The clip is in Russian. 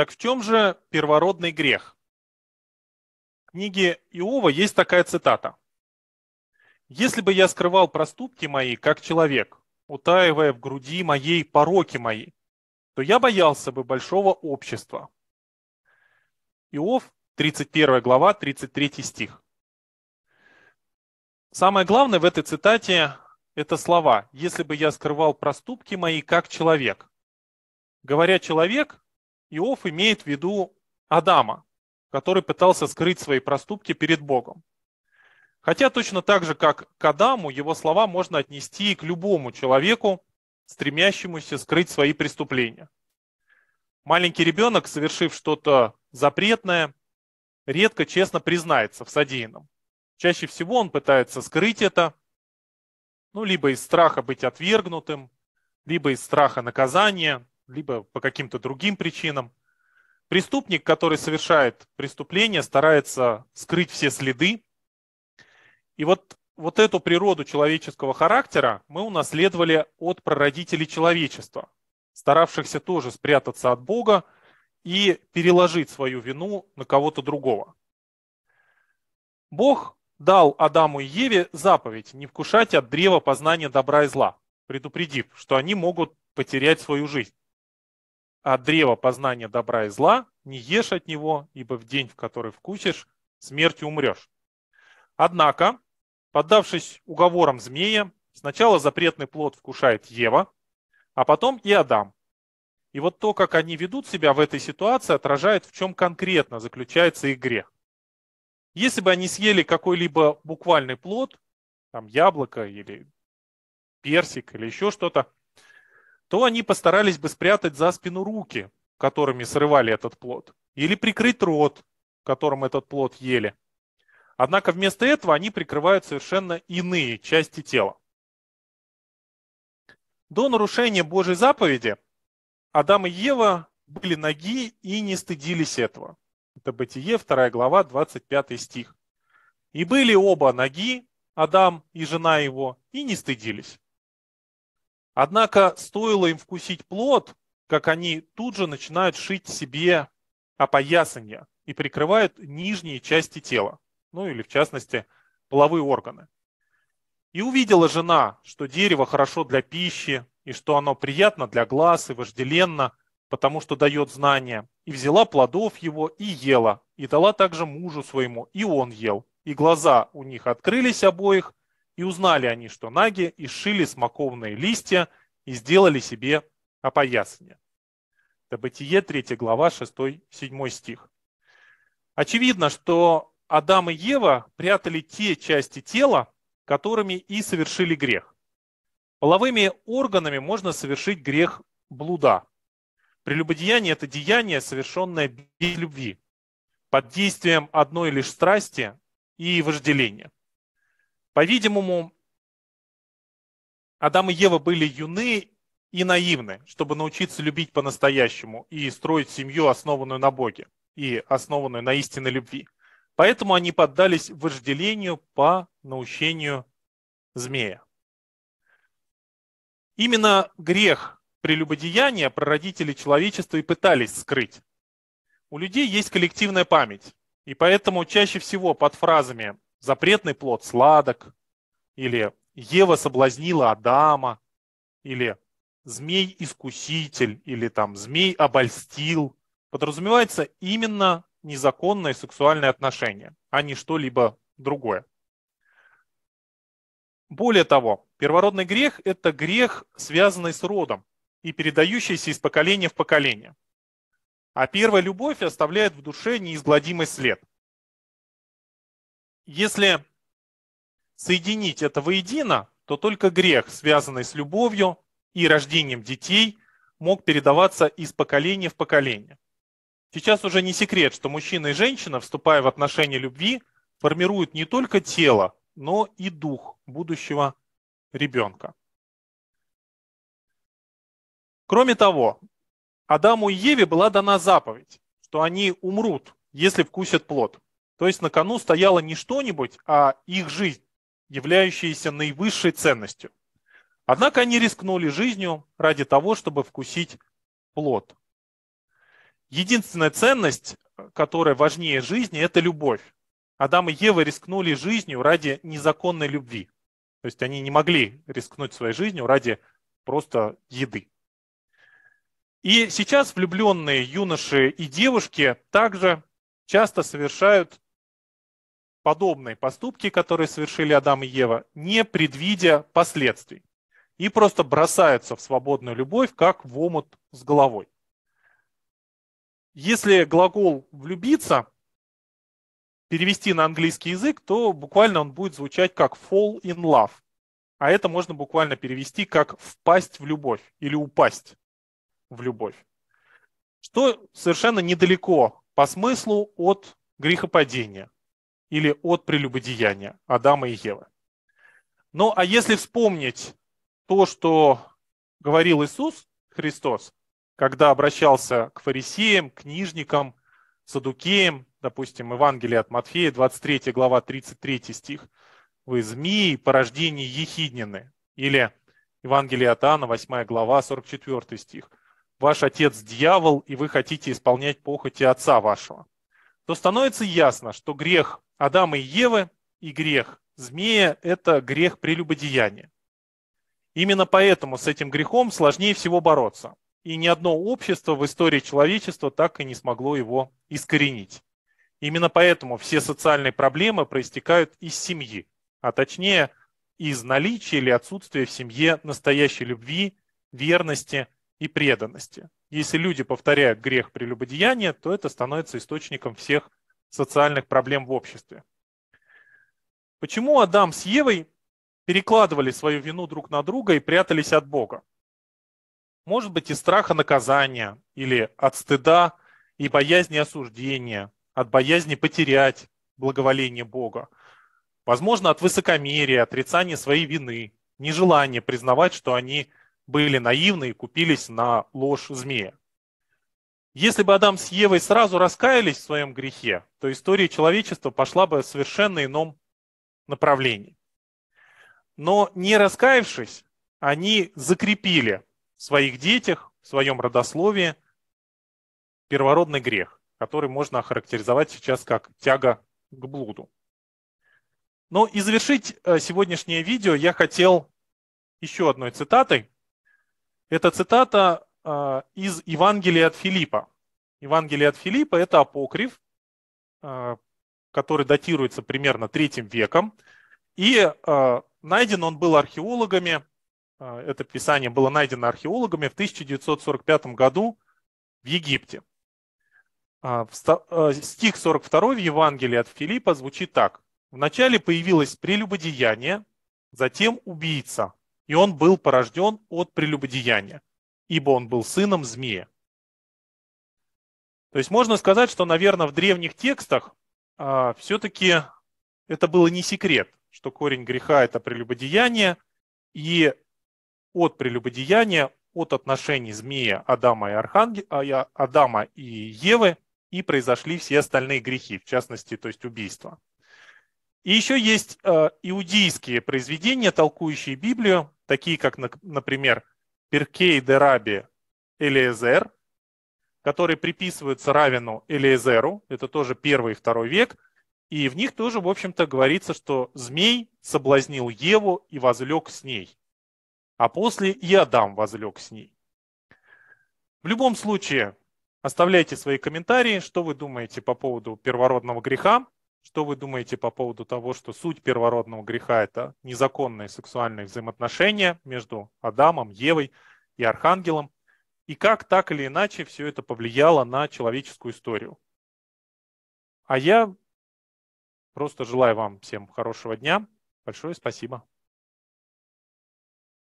Так в чем же первородный грех? В книге Иова есть такая цитата. «Если бы я скрывал проступки мои, как человек, утаивая в груди моей пороки мои, то я боялся бы большого общества». Иов, 31 глава, 33 стих. Самое главное в этой цитате – это слова «Если бы я скрывал проступки мои, как человек». Говоря «человек», Иов имеет в виду Адама, который пытался скрыть свои проступки перед Богом. Хотя точно так же, как к Адаму, его слова можно отнести и к любому человеку, стремящемуся скрыть свои преступления. Маленький ребенок, совершив что-то запретное, редко честно признается в содеянном. Чаще всего он пытается скрыть это, ну, либо из страха быть отвергнутым, либо из страха наказания, либо по каким-то другим причинам. Преступник, который совершает преступление, старается скрыть все следы. И вот, вот эту природу человеческого характера мы унаследовали от прародителей человечества, старавшихся тоже спрятаться от Бога и переложить свою вину на кого-то другого. Бог дал Адаму и Еве заповедь не вкушать от древа познания добра и зла, предупредив, что они могут потерять свою жизнь. А древо познания добра и зла, не ешь от него, ибо в день, в который вкусишь, смертью умрешь. Однако, поддавшись уговорам змея, сначала запретный плод вкушает Ева, а потом и Адам. И вот то, как они ведут себя в этой ситуации, отражает, в чем конкретно заключается их грех. Если бы они съели какой-либо буквальный плод, там яблоко или персик или еще что-то, то они постарались бы спрятать за спину руки, которыми срывали этот плод, или прикрыть рот, которым этот плод ели. Однако вместо этого они прикрывают совершенно иные части тела. До нарушения Божьей заповеди Адам и Ева были ноги и не стыдились этого. Это Бытие, 2 глава, 25 стих. И были оба ноги, Адам и жена его, и не стыдились. Однако стоило им вкусить плод, как они тут же начинают шить себе опоясание и прикрывают нижние части тела, ну или в частности половые органы. И увидела жена, что дерево хорошо для пищи, и что оно приятно для глаз и вожделенно, потому что дает знания, и взяла плодов его и ела, и дала также мужу своему, и он ел. И глаза у них открылись обоих, и узнали они, что наги, и сшили смоковные листья, и сделали себе опоясание. Бытие, 3 глава, 6-7 стих. Очевидно, что Адам и Ева прятали те части тела, которыми и совершили грех. Половыми органами можно совершить грех блуда. Прелюбодеяние – это деяние, совершенное без любви, под действием одной лишь страсти и вожделения. По-видимому, Адам и Ева были юны и наивны, чтобы научиться любить по-настоящему и строить семью, основанную на Боге и основанную на истинной любви. Поэтому они поддались вожделению по научению змея. Именно грех прелюбодеяния прародители человечества и пытались скрыть. У людей есть коллективная память, и поэтому чаще всего под фразами запретный плод сладок, или Ева соблазнила Адама, или змей-искуситель, или там змей обольстил, подразумевается именно незаконное сексуальное отношение, а не что-либо другое. Более того, первородный грех – это грех, связанный с родом и передающийся из поколения в поколение. А первая любовь оставляет в душе неизгладимый след если соединить это воедино, то только грех, связанный с любовью и рождением детей, мог передаваться из поколения в поколение. Сейчас уже не секрет, что мужчина и женщина, вступая в отношения любви, формируют не только тело, но и дух будущего ребенка. Кроме того, Адаму и Еве была дана заповедь, что они умрут, если вкусят плод. То есть на кону стояло не что-нибудь, а их жизнь, являющаяся наивысшей ценностью. Однако они рискнули жизнью ради того, чтобы вкусить плод. Единственная ценность, которая важнее жизни, это любовь. Адам и Ева рискнули жизнью ради незаконной любви. То есть они не могли рискнуть своей жизнью ради просто еды. И сейчас влюбленные юноши и девушки также часто совершают подобные поступки, которые совершили Адам и Ева, не предвидя последствий. И просто бросаются в свободную любовь, как в омут с головой. Если глагол «влюбиться» перевести на английский язык, то буквально он будет звучать как «fall in love». А это можно буквально перевести как «впасть в любовь» или «упасть в любовь». Что совершенно недалеко по смыслу от грехопадения – или от прелюбодеяния Адама и Евы. Ну а если вспомнить то, что говорил Иисус Христос, когда обращался к фарисеям, книжникам, садукеям, допустим, Евангелие от Матфея, 23 глава, 33 стих, «Вы змеи, порождение ехиднины», или Евангелие от Анна, 8 глава, 44 стих, «Ваш отец дьявол, и вы хотите исполнять похоти отца вашего» то становится ясно, что грех Адама и Евы и грех змея – это грех прелюбодеяния. Именно поэтому с этим грехом сложнее всего бороться. И ни одно общество в истории человечества так и не смогло его искоренить. Именно поэтому все социальные проблемы проистекают из семьи, а точнее из наличия или отсутствия в семье настоящей любви, верности и преданности. Если люди повторяют грех прелюбодеяния, то это становится источником всех социальных проблем в обществе. Почему Адам с Евой перекладывали свою вину друг на друга и прятались от Бога? Может быть, из страха наказания или от стыда и боязни осуждения, от боязни потерять благоволение Бога. Возможно, от высокомерия, отрицания своей вины, нежелания признавать, что они были наивны и купились на ложь змея. Если бы Адам с Евой сразу раскаялись в своем грехе, то история человечества пошла бы в совершенно ином направлении. Но не раскаявшись, они закрепили в своих детях, в своем родословии первородный грех, который можно охарактеризовать сейчас как тяга к блуду. Но и завершить э, сегодняшнее видео я хотел еще одной цитатой это цитата а, из Евангелия от Филиппа. Евангелие от Филиппа – это апокриф, а, который датируется примерно третьим веком. И а, найден он был археологами, это писание было найдено археологами в 1945 году в Египте. Стих 42 в Евангелии от Филиппа звучит так. «Вначале появилось прелюбодеяние, затем убийца, и он был порожден от прелюбодеяния, ибо он был сыном змея. То есть можно сказать, что, наверное, в древних текстах а, все-таки это было не секрет, что корень греха – это прелюбодеяние, и от прелюбодеяния, от отношений змея Адама и, Арханге... А, Адама и Евы и произошли все остальные грехи, в частности, то есть убийство. И еще есть э, иудейские произведения, толкующие Библию, такие как, например, Перкей де Раби Элиезер, которые приписываются Равину Элиезеру, это тоже первый и второй век, и в них тоже, в общем-то, говорится, что змей соблазнил Еву и возлег с ней, а после и Адам возлег с ней. В любом случае, оставляйте свои комментарии, что вы думаете по поводу первородного греха, что вы думаете по поводу того, что суть первородного греха – это незаконные сексуальные взаимоотношения между Адамом, Евой и Архангелом? И как так или иначе все это повлияло на человеческую историю? А я просто желаю вам всем хорошего дня. Большое спасибо.